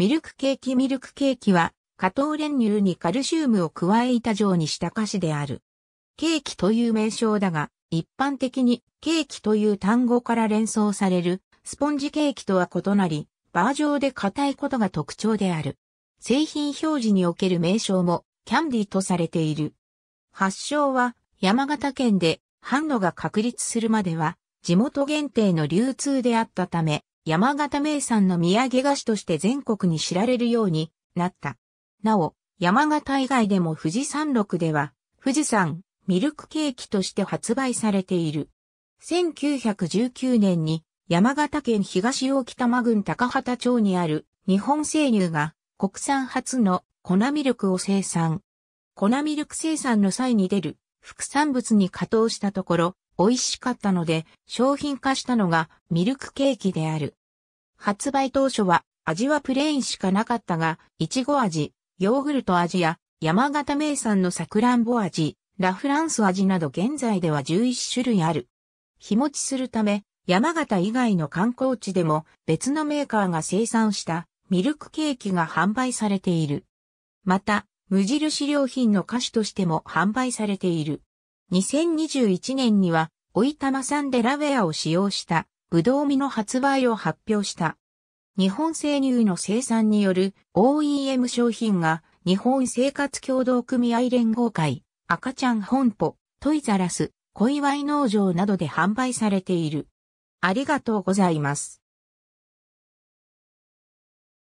ミルクケーキミルクケーキは、加糖練乳にカルシウムを加え板状にした菓子である。ケーキという名称だが、一般的にケーキという単語から連想されるスポンジケーキとは異なり、バー状で硬いことが特徴である。製品表示における名称もキャンディとされている。発祥は山形県で販路が確立するまでは地元限定の流通であったため、山形名産の土産菓子として全国に知られるようになった。なお、山形以外でも富士山麓では、富士山ミルクケーキとして発売されている。1919年に山形県東大北間郡高畑町にある日本生乳が国産初の粉ミルクを生産。粉ミルク生産の際に出る副産物に加糖したところ、美味しかったので商品化したのがミルクケーキである。発売当初は味はプレーンしかなかったが、いちご味、ヨーグルト味や山形名産のサクランボ味、ラフランス味など現在では11種類ある。日持ちするため、山形以外の観光地でも別のメーカーが生産したミルクケーキが販売されている。また、無印良品の菓子としても販売されている。2021年には、おいたまさんでラウェアを使用したぶどう味の発売を発表した。日本生乳の生産による OEM 商品が日本生活協同組合連合会、赤ちゃん本舗、トイザラス、小祝農場などで販売されている。ありがとうございます。